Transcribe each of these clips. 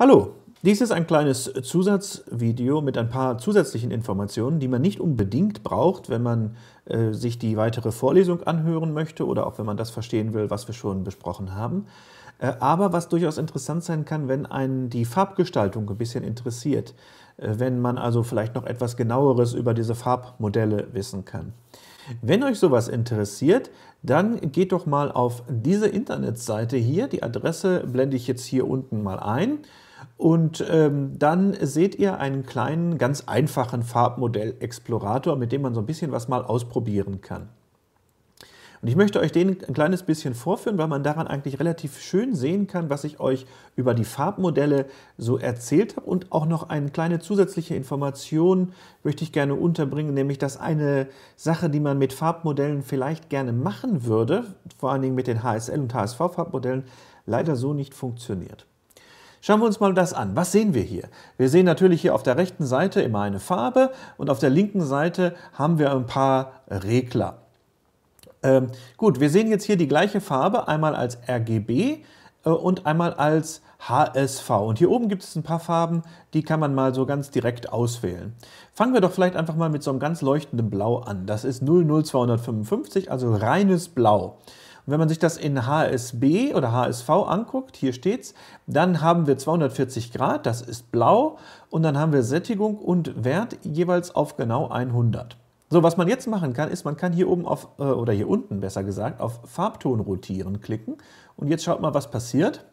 Hallo, dies ist ein kleines Zusatzvideo mit ein paar zusätzlichen Informationen, die man nicht unbedingt braucht, wenn man äh, sich die weitere Vorlesung anhören möchte oder auch wenn man das verstehen will, was wir schon besprochen haben. Äh, aber was durchaus interessant sein kann, wenn einen die Farbgestaltung ein bisschen interessiert, äh, wenn man also vielleicht noch etwas genaueres über diese Farbmodelle wissen kann. Wenn euch sowas interessiert, dann geht doch mal auf diese Internetseite hier. Die Adresse blende ich jetzt hier unten mal ein. Und ähm, dann seht ihr einen kleinen, ganz einfachen Farbmodell-Explorator, mit dem man so ein bisschen was mal ausprobieren kann. Und ich möchte euch den ein kleines bisschen vorführen, weil man daran eigentlich relativ schön sehen kann, was ich euch über die Farbmodelle so erzählt habe. Und auch noch eine kleine zusätzliche Information möchte ich gerne unterbringen, nämlich dass eine Sache, die man mit Farbmodellen vielleicht gerne machen würde, vor allen Dingen mit den HSL- und HSV-Farbmodellen, leider so nicht funktioniert. Schauen wir uns mal das an. Was sehen wir hier? Wir sehen natürlich hier auf der rechten Seite immer eine Farbe und auf der linken Seite haben wir ein paar Regler. Ähm, gut, wir sehen jetzt hier die gleiche Farbe, einmal als RGB äh, und einmal als HSV. Und hier oben gibt es ein paar Farben, die kann man mal so ganz direkt auswählen. Fangen wir doch vielleicht einfach mal mit so einem ganz leuchtenden Blau an. Das ist 00255, also reines Blau wenn man sich das in HSB oder HSV anguckt, hier steht es, dann haben wir 240 Grad, das ist blau, und dann haben wir Sättigung und Wert jeweils auf genau 100. So, was man jetzt machen kann, ist, man kann hier oben auf, äh, oder hier unten besser gesagt, auf Farbton rotieren klicken. Und jetzt schaut mal, was passiert.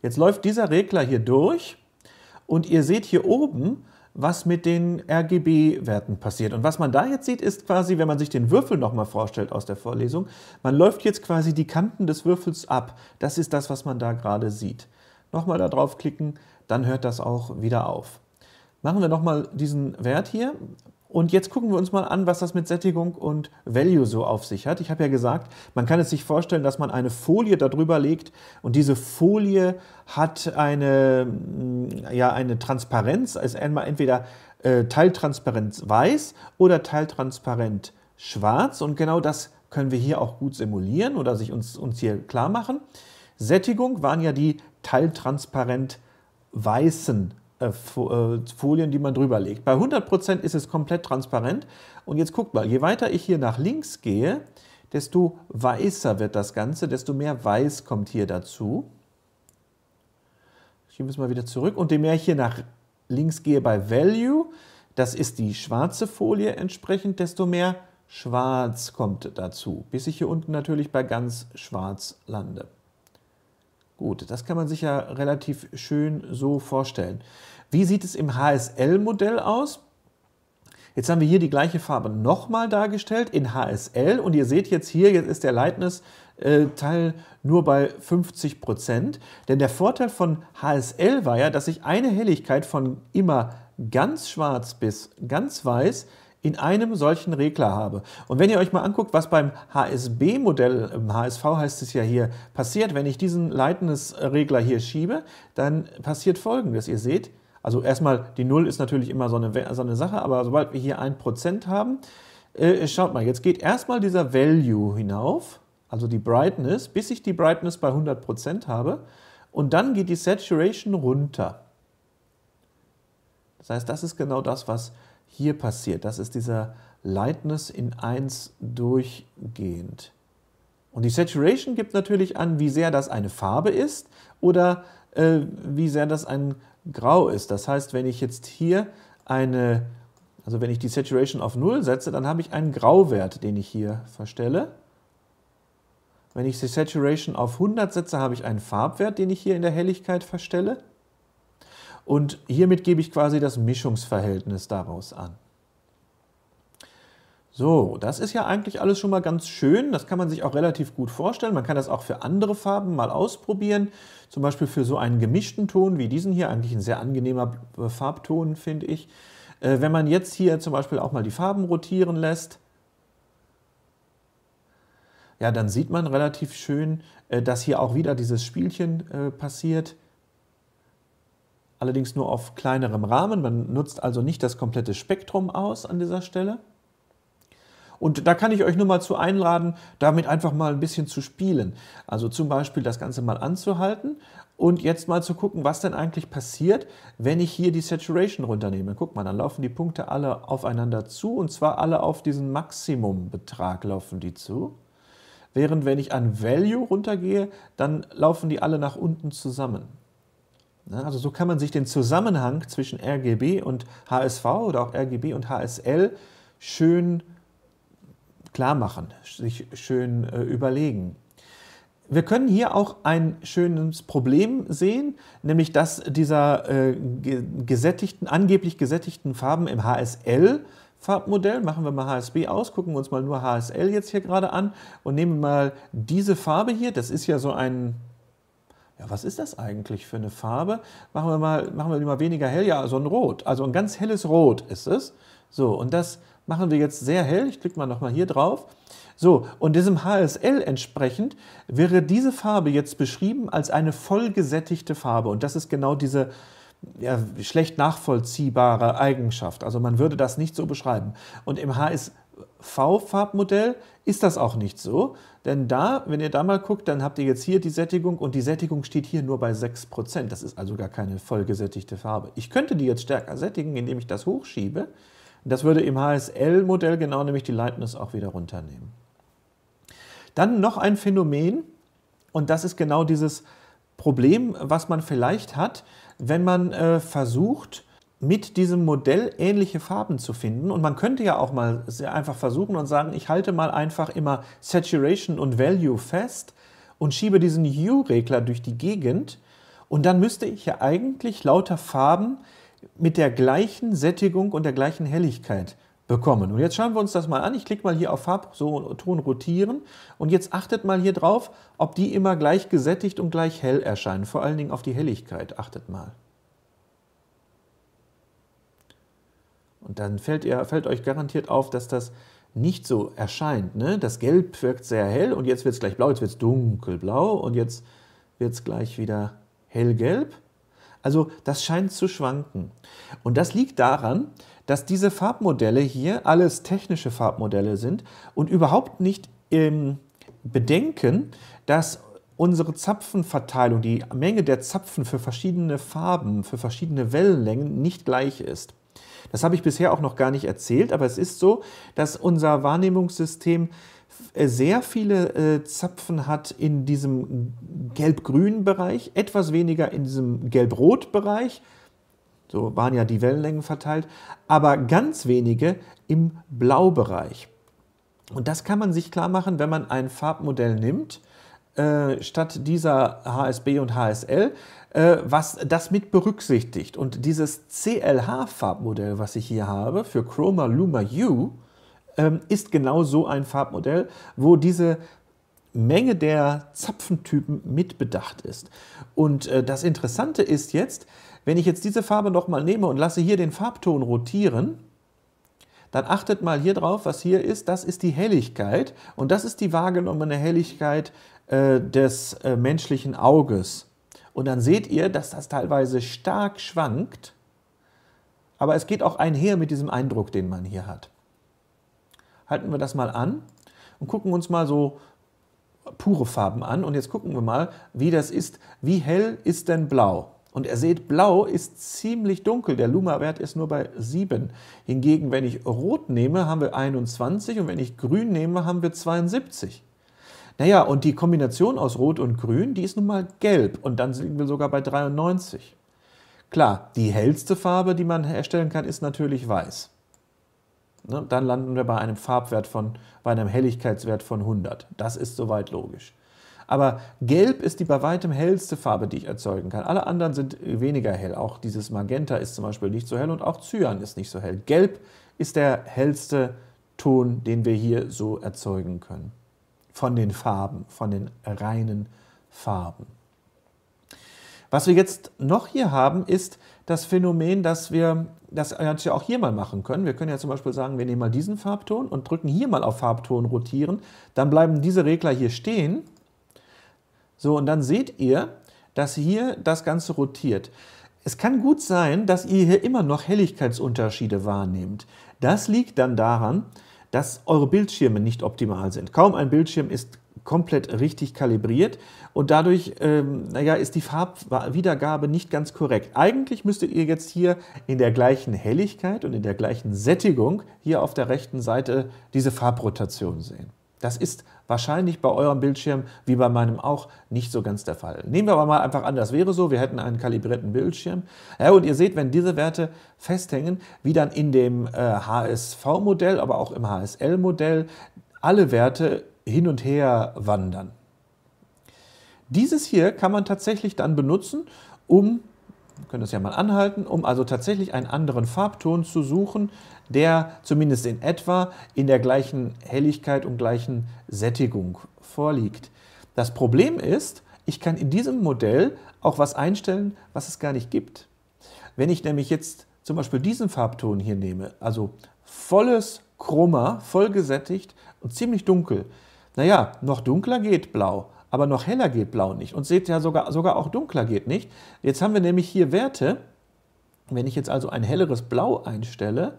Jetzt läuft dieser Regler hier durch und ihr seht hier oben, was mit den RGB-Werten passiert. Und was man da jetzt sieht, ist quasi, wenn man sich den Würfel nochmal vorstellt aus der Vorlesung, man läuft jetzt quasi die Kanten des Würfels ab. Das ist das, was man da gerade sieht. Nochmal da draufklicken, dann hört das auch wieder auf. Machen wir nochmal diesen Wert hier und jetzt gucken wir uns mal an, was das mit Sättigung und Value so auf sich hat. Ich habe ja gesagt, man kann es sich vorstellen, dass man eine Folie darüber legt und diese Folie hat eine, mm, ja, eine Transparenz, also entweder äh, Teiltransparenz weiß oder Teiltransparent schwarz. Und genau das können wir hier auch gut simulieren oder sich uns, uns hier klar machen. Sättigung waren ja die teiltransparent weißen äh, äh, Folien, die man drüber legt. Bei 100% ist es komplett transparent. Und jetzt guckt mal, je weiter ich hier nach links gehe, desto weißer wird das Ganze, desto mehr Weiß kommt hier dazu. Ich wir mal wieder zurück. Und je mehr ich hier nach links gehe bei Value, das ist die schwarze Folie entsprechend, desto mehr Schwarz kommt dazu, bis ich hier unten natürlich bei ganz Schwarz lande. Gut, das kann man sich ja relativ schön so vorstellen. Wie sieht es im HSL-Modell aus? Jetzt haben wir hier die gleiche Farbe nochmal dargestellt in HSL und ihr seht jetzt hier, jetzt ist der lightness äh, teil nur bei 50%, Prozent. denn der Vorteil von HSL war ja, dass ich eine Helligkeit von immer ganz schwarz bis ganz weiß in einem solchen Regler habe. Und wenn ihr euch mal anguckt, was beim HSB-Modell, im HSV heißt es ja hier, passiert, wenn ich diesen Leitnis-Regler hier schiebe, dann passiert folgendes. Ihr seht, also erstmal die Null ist natürlich immer so eine, so eine Sache, aber sobald wir hier 1% haben, äh, schaut mal, jetzt geht erstmal dieser Value hinauf, also die Brightness, bis ich die Brightness bei 100% habe und dann geht die Saturation runter. Das heißt, das ist genau das, was hier passiert. Das ist dieser Lightness in 1 durchgehend. Und die Saturation gibt natürlich an, wie sehr das eine Farbe ist oder äh, wie sehr das ein Grau ist. Das heißt, wenn ich jetzt hier eine, also wenn ich die Saturation auf 0 setze, dann habe ich einen Grauwert, den ich hier verstelle. Wenn ich die Saturation auf 100 setze, habe ich einen Farbwert, den ich hier in der Helligkeit verstelle. Und hiermit gebe ich quasi das Mischungsverhältnis daraus an. So, das ist ja eigentlich alles schon mal ganz schön. Das kann man sich auch relativ gut vorstellen. Man kann das auch für andere Farben mal ausprobieren. Zum Beispiel für so einen gemischten Ton wie diesen hier. Eigentlich ein sehr angenehmer Farbton, finde ich. Äh, wenn man jetzt hier zum Beispiel auch mal die Farben rotieren lässt, ja, dann sieht man relativ schön, äh, dass hier auch wieder dieses Spielchen äh, passiert allerdings nur auf kleinerem Rahmen. Man nutzt also nicht das komplette Spektrum aus an dieser Stelle. Und da kann ich euch nur mal zu einladen, damit einfach mal ein bisschen zu spielen. Also zum Beispiel das Ganze mal anzuhalten und jetzt mal zu gucken, was denn eigentlich passiert, wenn ich hier die Saturation runternehme. Guck mal, dann laufen die Punkte alle aufeinander zu und zwar alle auf diesen Maximumbetrag laufen die zu. Während wenn ich an Value runtergehe, dann laufen die alle nach unten zusammen. Ne? Also so kann man sich den Zusammenhang zwischen RGB und HSV oder auch RGB und HSL schön klar machen, sich schön äh, überlegen. Wir können hier auch ein schönes Problem sehen, nämlich dass dieser äh, gesättigten, angeblich gesättigten Farben im HSL Farbmodell, machen wir mal HSB aus, gucken wir uns mal nur HSL jetzt hier gerade an und nehmen mal diese Farbe hier, das ist ja so ein ja, was ist das eigentlich für eine Farbe? Machen wir mal, machen wir mal weniger hell, ja, so ein Rot. Also ein ganz helles Rot ist es. So, und das machen wir jetzt sehr hell. Ich klicke mal nochmal hier drauf. So, und diesem HSL entsprechend wäre diese Farbe jetzt beschrieben als eine vollgesättigte Farbe. Und das ist genau diese ja, schlecht nachvollziehbare Eigenschaft. Also man würde das nicht so beschreiben. Und im HSL... V-Farbmodell ist das auch nicht so. Denn da, wenn ihr da mal guckt, dann habt ihr jetzt hier die Sättigung und die Sättigung steht hier nur bei 6%. Das ist also gar keine vollgesättigte Farbe. Ich könnte die jetzt stärker sättigen, indem ich das hochschiebe. Das würde im HSL-Modell genau nämlich die Lightness auch wieder runternehmen. Dann noch ein Phänomen und das ist genau dieses Problem, was man vielleicht hat, wenn man äh, versucht, mit diesem Modell ähnliche Farben zu finden. Und man könnte ja auch mal sehr einfach versuchen und sagen, ich halte mal einfach immer Saturation und Value fest und schiebe diesen Hue-Regler durch die Gegend. Und dann müsste ich ja eigentlich lauter Farben mit der gleichen Sättigung und der gleichen Helligkeit bekommen. Und jetzt schauen wir uns das mal an. Ich klicke mal hier auf Farbton rotieren und jetzt achtet mal hier drauf, ob die immer gleich gesättigt und gleich hell erscheinen. Vor allen Dingen auf die Helligkeit. Achtet mal. dann fällt, ihr, fällt euch garantiert auf, dass das nicht so erscheint. Ne? Das Gelb wirkt sehr hell und jetzt wird es gleich blau, jetzt wird es dunkelblau und jetzt wird es gleich wieder hellgelb. Also das scheint zu schwanken. Und das liegt daran, dass diese Farbmodelle hier alles technische Farbmodelle sind und überhaupt nicht ähm, bedenken, dass unsere Zapfenverteilung, die Menge der Zapfen für verschiedene Farben, für verschiedene Wellenlängen nicht gleich ist. Das habe ich bisher auch noch gar nicht erzählt, aber es ist so, dass unser Wahrnehmungssystem äh, sehr viele äh, Zapfen hat in diesem gelb-grünen Bereich, etwas weniger in diesem gelb-rot Bereich. So waren ja die Wellenlängen verteilt, aber ganz wenige im Blaubereich. Und das kann man sich klar machen, wenn man ein Farbmodell nimmt äh, statt dieser HSB und HSL, äh, was das mit berücksichtigt. Und dieses CLH-Farbmodell, was ich hier habe für Chroma Luma U, ähm, ist genau so ein Farbmodell, wo diese Menge der Zapfentypen mitbedacht ist. Und äh, das Interessante ist jetzt, wenn ich jetzt diese Farbe nochmal nehme und lasse hier den Farbton rotieren, dann achtet mal hier drauf, was hier ist. Das ist die Helligkeit und das ist die wahrgenommene Helligkeit äh, des äh, menschlichen Auges. Und dann seht ihr, dass das teilweise stark schwankt, aber es geht auch einher mit diesem Eindruck, den man hier hat. Halten wir das mal an und gucken uns mal so pure Farben an. Und jetzt gucken wir mal, wie das ist. Wie hell ist denn blau? Und ihr seht, blau ist ziemlich dunkel. Der Luma-Wert ist nur bei 7. Hingegen, wenn ich rot nehme, haben wir 21 und wenn ich grün nehme, haben wir 72. Naja, und die Kombination aus rot und grün, die ist nun mal gelb und dann sind wir sogar bei 93. Klar, die hellste Farbe, die man herstellen kann, ist natürlich weiß. Ne, dann landen wir bei einem Farbwert von, bei einem Helligkeitswert von 100. Das ist soweit logisch. Aber gelb ist die bei weitem hellste Farbe, die ich erzeugen kann. Alle anderen sind weniger hell. Auch dieses Magenta ist zum Beispiel nicht so hell und auch Cyan ist nicht so hell. Gelb ist der hellste Ton, den wir hier so erzeugen können. Von den Farben, von den reinen Farben. Was wir jetzt noch hier haben, ist das Phänomen, dass wir das natürlich auch hier mal machen können. Wir können ja zum Beispiel sagen, wir nehmen mal diesen Farbton und drücken hier mal auf Farbton rotieren. Dann bleiben diese Regler hier stehen so, und dann seht ihr, dass hier das Ganze rotiert. Es kann gut sein, dass ihr hier immer noch Helligkeitsunterschiede wahrnehmt. Das liegt dann daran, dass eure Bildschirme nicht optimal sind. Kaum ein Bildschirm ist komplett richtig kalibriert und dadurch ähm, naja, ist die Farbwiedergabe nicht ganz korrekt. Eigentlich müsstet ihr jetzt hier in der gleichen Helligkeit und in der gleichen Sättigung hier auf der rechten Seite diese Farbrotation sehen. Das ist wahrscheinlich bei eurem Bildschirm wie bei meinem auch nicht so ganz der Fall. Nehmen wir aber mal einfach an, das wäre so, wir hätten einen kalibrierten Bildschirm. Ja, und ihr seht, wenn diese Werte festhängen, wie dann in dem äh, HSV-Modell, aber auch im HSL-Modell, alle Werte hin und her wandern. Dieses hier kann man tatsächlich dann benutzen, um wir können das ja mal anhalten, um also tatsächlich einen anderen Farbton zu suchen, der zumindest in etwa in der gleichen Helligkeit und gleichen Sättigung vorliegt. Das Problem ist, ich kann in diesem Modell auch was einstellen, was es gar nicht gibt. Wenn ich nämlich jetzt zum Beispiel diesen Farbton hier nehme, also volles Chroma, voll gesättigt und ziemlich dunkel, naja, noch dunkler geht blau, aber noch heller geht blau nicht. Und seht ja, sogar, sogar auch dunkler geht nicht. Jetzt haben wir nämlich hier Werte. Wenn ich jetzt also ein helleres Blau einstelle,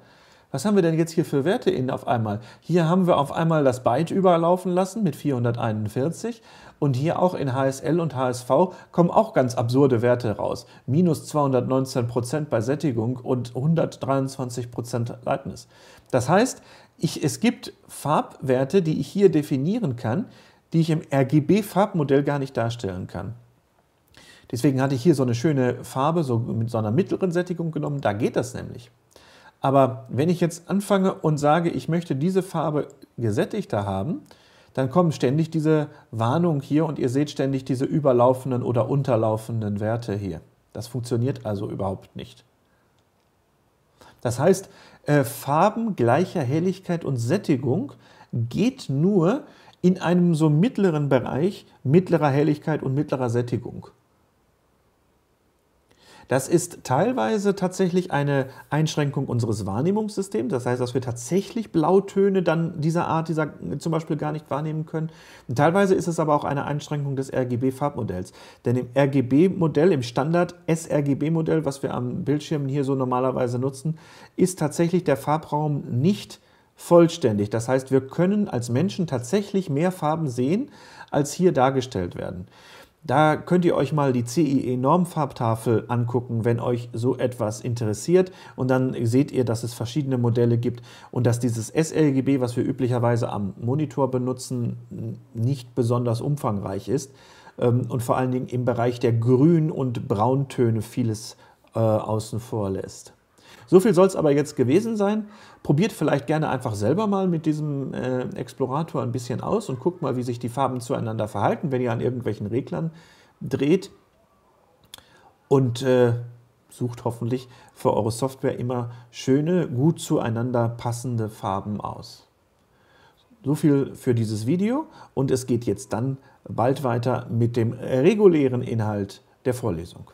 was haben wir denn jetzt hier für Werte in auf einmal? Hier haben wir auf einmal das Byte überlaufen lassen mit 441 und hier auch in HSL und HSV kommen auch ganz absurde Werte raus. Minus 219% bei Sättigung und 123% Lightness. Das heißt, ich, es gibt Farbwerte, die ich hier definieren kann, die ich im RGB-Farbmodell gar nicht darstellen kann. Deswegen hatte ich hier so eine schöne Farbe, so mit so einer mittleren Sättigung genommen, da geht das nämlich. Aber wenn ich jetzt anfange und sage, ich möchte diese Farbe gesättigter haben, dann kommen ständig diese Warnungen hier und ihr seht ständig diese überlaufenden oder unterlaufenden Werte hier. Das funktioniert also überhaupt nicht. Das heißt, äh, Farben gleicher Helligkeit und Sättigung geht nur, in einem so mittleren Bereich mittlerer Helligkeit und mittlerer Sättigung. Das ist teilweise tatsächlich eine Einschränkung unseres Wahrnehmungssystems. Das heißt, dass wir tatsächlich Blautöne dann dieser Art, dieser zum Beispiel gar nicht wahrnehmen können. Und teilweise ist es aber auch eine Einschränkung des RGB-Farbmodells. Denn im RGB-Modell, im Standard-sRGB-Modell, was wir am Bildschirm hier so normalerweise nutzen, ist tatsächlich der Farbraum nicht vollständig. Das heißt, wir können als Menschen tatsächlich mehr Farben sehen, als hier dargestellt werden. Da könnt ihr euch mal die CIE-Normfarbtafel angucken, wenn euch so etwas interessiert. Und dann seht ihr, dass es verschiedene Modelle gibt und dass dieses sLGB, was wir üblicherweise am Monitor benutzen, nicht besonders umfangreich ist. Ähm, und vor allen Dingen im Bereich der Grün- und Brauntöne vieles äh, außen vor lässt. So viel soll es aber jetzt gewesen sein. Probiert vielleicht gerne einfach selber mal mit diesem äh, Explorator ein bisschen aus und guckt mal, wie sich die Farben zueinander verhalten, wenn ihr an irgendwelchen Reglern dreht. Und äh, sucht hoffentlich für eure Software immer schöne, gut zueinander passende Farben aus. So viel für dieses Video und es geht jetzt dann bald weiter mit dem regulären Inhalt der Vorlesung.